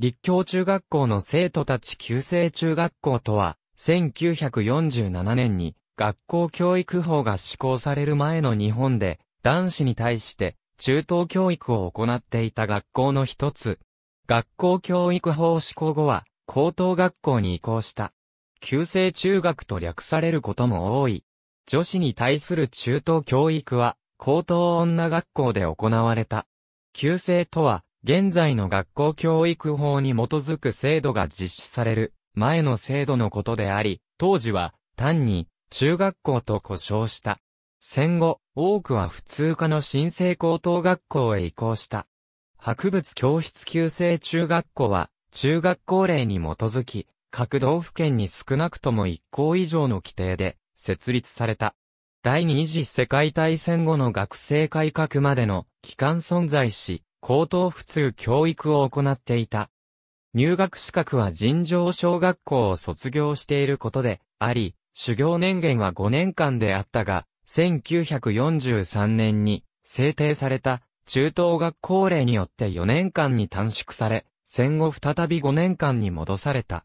立教中学校の生徒たち旧制中学校とは、1947年に学校教育法が施行される前の日本で、男子に対して中等教育を行っていた学校の一つ。学校教育法施行後は、高等学校に移行した。旧制中学と略されることも多い。女子に対する中等教育は、高等女学校で行われた。旧制とは、現在の学校教育法に基づく制度が実施される前の制度のことであり、当時は単に中学校と呼称した。戦後、多くは普通科の新生高等学校へ移行した。博物教室級制中学校は、中学校令に基づき、各道府県に少なくとも1校以上の規定で設立された。第二次世界大戦後の学生改革までの期間存在し、高等普通教育を行っていた。入学資格は尋常小学校を卒業していることであり、修行年限は5年間であったが、1943年に制定された中等学校令によって4年間に短縮され、戦後再び5年間に戻された。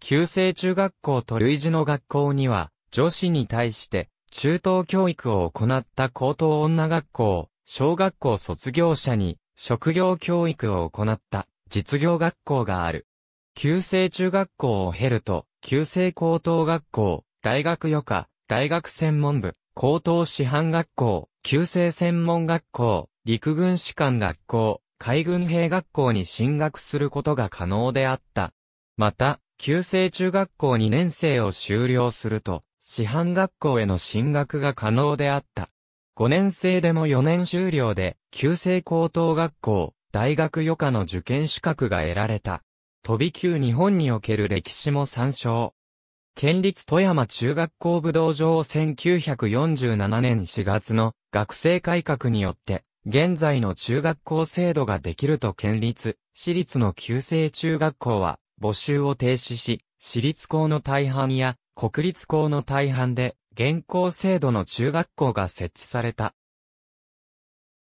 旧制中学校と類似の学校には、女子に対して中等教育を行った高等女学校、小学校卒業者に職業教育を行った実業学校がある。旧制中学校を経ると、旧制高等学校、大学予科、大学専門部、高等師範学校、旧制専門学校、陸軍士官学校、海軍兵学校に進学することが可能であった。また、旧制中学校2年生を修了すると、師範学校への進学が可能であった。5年生でも4年終了で、旧制高等学校、大学余科の受験資格が得られた。飛び級日本における歴史も参照。県立富山中学校武道場1947年4月の学生改革によって、現在の中学校制度ができると県立、私立の旧制中学校は募集を停止し、私立校の大半や国立校の大半で現行制度の中学校が設置された。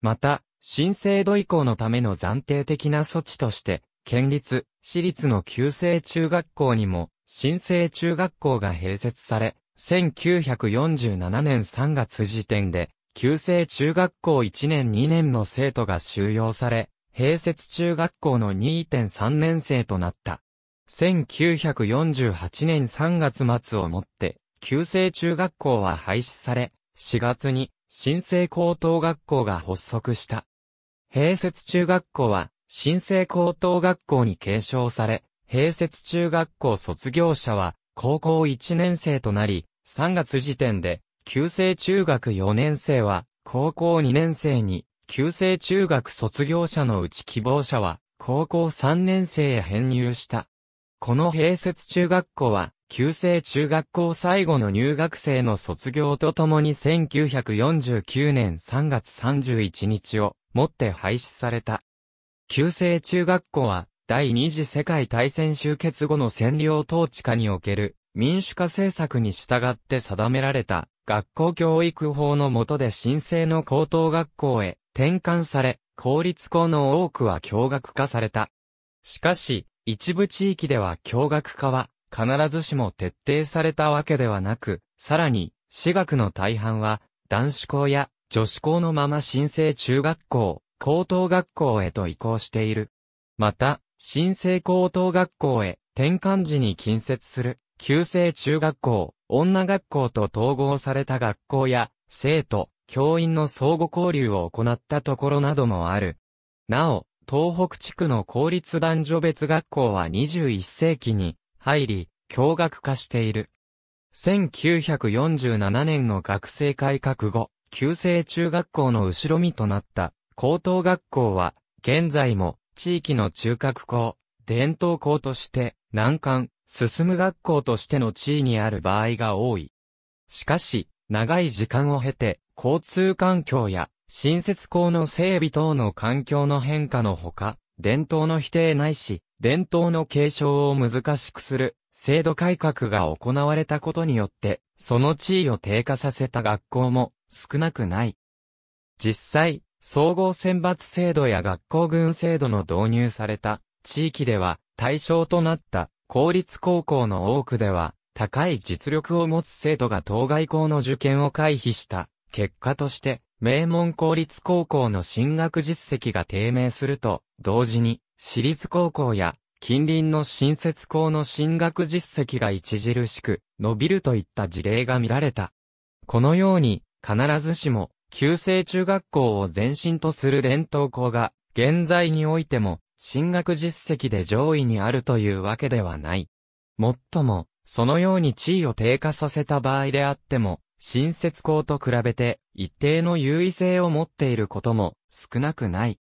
また、新制度移行のための暫定的な措置として、県立、私立の旧制中学校にも、新制中学校が併設され、1947年3月時点で、旧制中学校1年2年の生徒が収容され、併設中学校の2.3年生となった。1948年3月末をもって、旧制中学校は廃止され、4月に新生高等学校が発足した。併設中学校は新生高等学校に継承され、併設中学校卒業者は高校1年生となり、3月時点で旧制中学4年生は高校2年生に、旧制中学卒業者のうち希望者は高校3年生へ編入した。この併設中学校は旧制中学校最後の入学生の卒業とともに1949年3月31日をもって廃止された。旧制中学校は第二次世界大戦終結後の占領統治下における民主化政策に従って定められた学校教育法の下で新生の高等学校へ転換され、公立校の多くは共学化された。しかし、一部地域では共学化は必ずしも徹底されたわけではなく、さらに、私学の大半は、男子校や女子校のまま新生中学校、高等学校へと移行している。また、新生高等学校へ転換時に近接する、旧制中学校、女学校と統合された学校や、生徒、教員の相互交流を行ったところなどもある。なお、東北地区の公立男女別学校は21世紀に入り、驚学化している。1947年の学生改革後、旧制中学校の後ろ身となった高等学校は、現在も地域の中核校、伝統校として、難関、進む学校としての地位にある場合が多い。しかし、長い時間を経て、交通環境や、新設校の整備等の環境の変化のほか、伝統の否定ないし、伝統の継承を難しくする制度改革が行われたことによって、その地位を低下させた学校も少なくない。実際、総合選抜制度や学校群制度の導入された地域では対象となった公立高校の多くでは高い実力を持つ生徒が当該校の受験を回避した結果として名門公立高校の進学実績が低迷すると同時に私立高校や近隣の新設校の進学実績が著しく伸びるといった事例が見られた。このように必ずしも旧制中学校を前身とする伝統校が現在においても進学実績で上位にあるというわけではない。もっとも、そのように地位を低下させた場合であっても、新設校と比べて一定の優位性を持っていることも少なくない。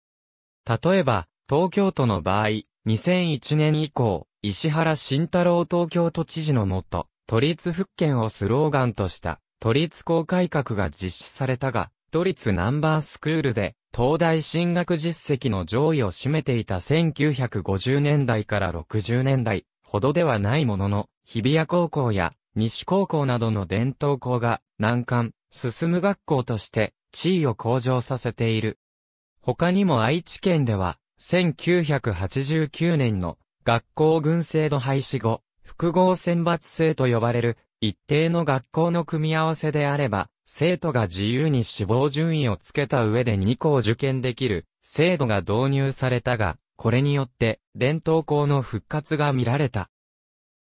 例えば、東京都の場合、2001年以降、石原慎太郎東京都知事のもと、都立復権をスローガンとした、都立公改革が実施されたが、都立ナンバースクールで、東大進学実績の上位を占めていた1950年代から60年代ほどではないものの、日比谷高校や西高校などの伝統校が難関、進む学校として地位を向上させている。他にも愛知県では1989年の学校群制度廃止後、複合選抜制と呼ばれる一定の学校の組み合わせであれば、生徒が自由に志望順位をつけた上で2校受験できる制度が導入されたが、これによって伝統校の復活が見られた。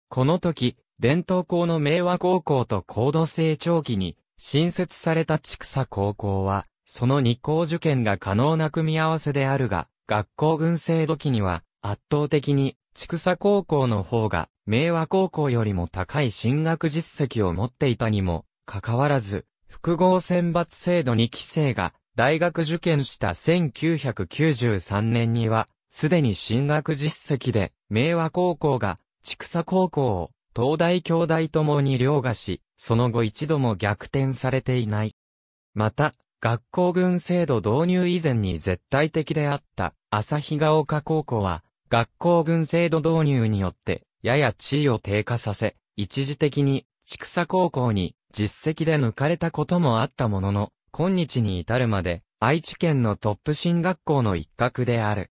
この時、伝統校の明和高校と高度成長期に新設された畜佐高校は、その2校受験が可能な組み合わせであるが、学校群制度期には、圧倒的に、畜佐高校の方が、明和高校よりも高い進学実績を持っていたにも、かかわらず、複合選抜制度に規制が、大学受験した1993年には、すでに進学実績で、明和高校が、畜佐高校を、東大京大ともに凌駕し、その後一度も逆転されていない。また、学校群制度導入以前に絶対的であった日ヶ丘高校は学校群制度導入によってやや地位を低下させ、一時的に畜産高校に実績で抜かれたこともあったものの、今日に至るまで愛知県のトップ進学校の一角である。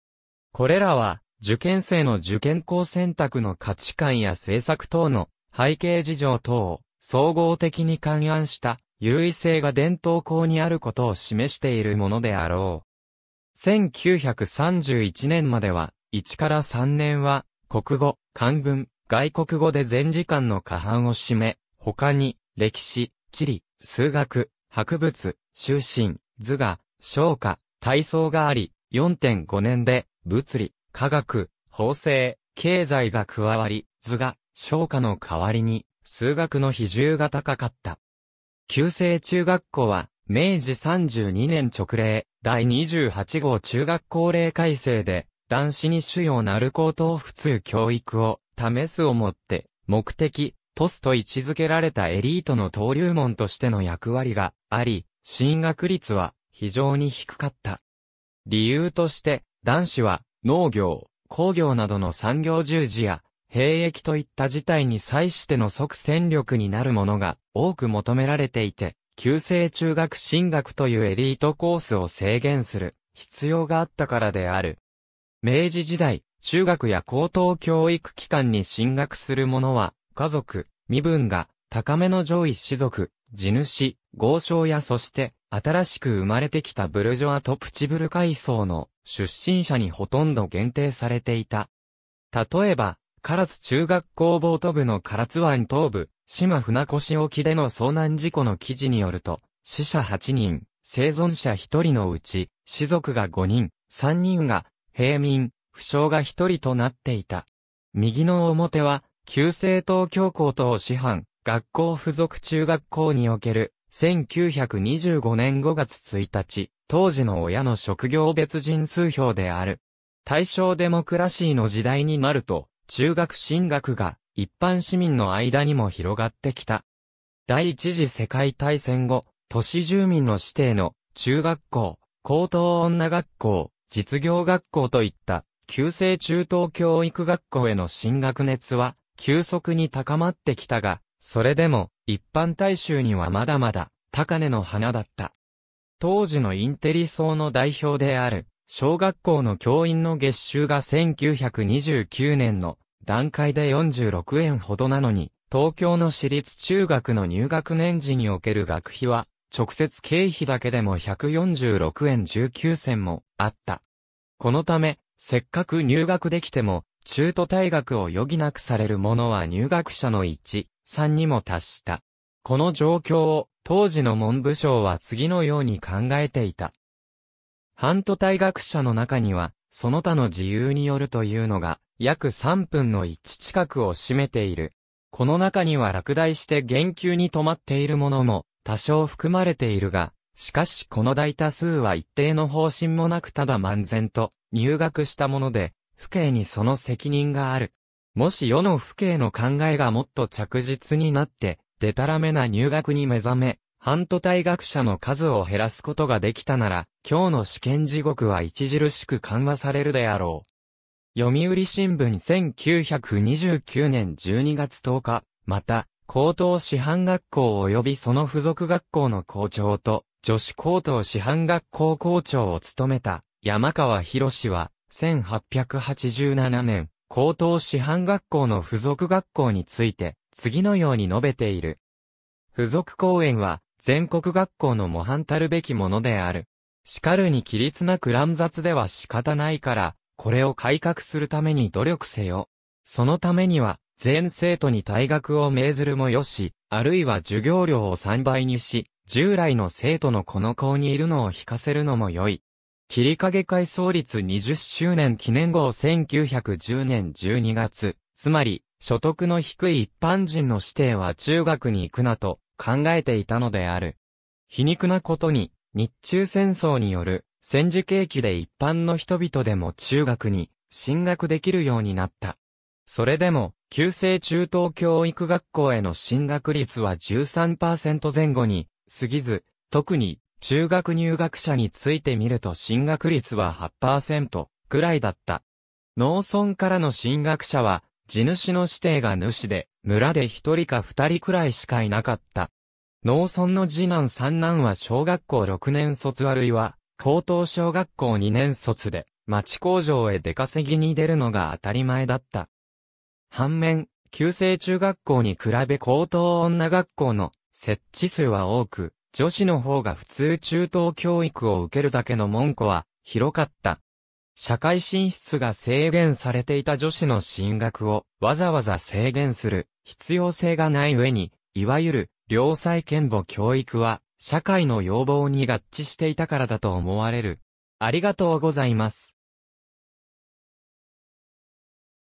これらは受験生の受験校選択の価値観や政策等の背景事情等を総合的に勘案した優位性が伝統校にあることを示しているものであろう。1931年までは、1から3年は、国語、漢文、外国語で全時間の過半を占め、他に、歴史、地理、数学、博物、修身、図画、昇華、体操があり、4.5年で、物理、科学、法制、経済が加わり、図画、昇華の代わりに、数学の比重が高かった。旧制中学校は、明治32年直令、第28号中学校令改正で、男子に主要なる高等普通教育を、試すをもって、目的、トスと位置づけられたエリートの登竜門としての役割があり、進学率は非常に低かった。理由として、男子は農業、工業などの産業従事や、兵役といった事態に際しての即戦力になるものが多く求められていて、旧制中学進学というエリートコースを制限する必要があったからである。明治時代、中学や高等教育機関に進学する者は、家族、身分が、高めの上位士族、地主、豪商やそして、新しく生まれてきたブルジョアとプチブル階層の出身者にほとんど限定されていた。例えば、唐津中学校ボート部の唐津湾東部、島船越沖での遭難事故の記事によると、死者8人、生存者1人のうち、死族が5人、3人が、平民、負傷が1人となっていた。右の表は、旧政党教皇等師範、学校附属中学校における、1925年5月1日、当時の親の職業別人数表である。大正デモクラシーの時代になると、中学進学が一般市民の間にも広がってきた。第一次世界大戦後、都市住民の指定の中学校、高等女学校、実業学校といった旧制中等教育学校への進学熱は急速に高まってきたが、それでも一般大衆にはまだまだ高根の花だった。当時のインテリ層の代表である小学校の教員の月収が1929年の段階で46円ほどなのに、東京の私立中学の入学年次における学費は、直接経費だけでも146円19銭もあった。このため、せっかく入学できても、中途退学を余儀なくされる者は入学者の1、3にも達した。この状況を、当時の文部省は次のように考えていた。半途退学者の中には、その他の自由によるというのが約3分の1近くを占めている。この中には落第して言及に止まっているものも多少含まれているが、しかしこの大多数は一定の方針もなくただ漫然と入学したもので、父兄にその責任がある。もし世の父兄の考えがもっと着実になって、でたらめな入学に目覚め、半途退学者の数を減らすことができたなら、今日の試験地獄は著しく緩和されるであろう。読売新聞1929年12月10日、また、高等師範学校及びその付属学校の校長と、女子高等師範学校校長を務めた、山川博士は、1887年、高等師範学校の付属学校について、次のように述べている。付属公園は、全国学校の模範たるべきものである。しかるに規律なく乱雑では仕方ないから、これを改革するために努力せよ。そのためには、全生徒に退学を命ずるもよし、あるいは授業料を3倍にし、従来の生徒のこの校にいるのを引かせるのも良い。切り影会創立20周年記念号1910年12月、つまり、所得の低い一般人の指定は中学に行くなと考えていたのである。皮肉なことに、日中戦争による戦時景気で一般の人々でも中学に進学できるようになった。それでも、旧制中等教育学校への進学率は13%前後に過ぎず、特に中学入学者についてみると進学率は8%くらいだった。農村からの進学者は、地主の指定が主で、村で一人か二人くらいしかいなかった。農村の次男三男は小学校6年卒あるいは、高等小学校2年卒で、町工場へ出稼ぎに出るのが当たり前だった。反面、旧制中学校に比べ高等女学校の設置数は多く、女子の方が普通中等教育を受けるだけの門戸は広かった。社会進出が制限されていた女子の進学をわざわざ制限する必要性がない上に、いわゆる良妻賢母教育は社会の要望に合致していたからだと思われる。ありがとうございます。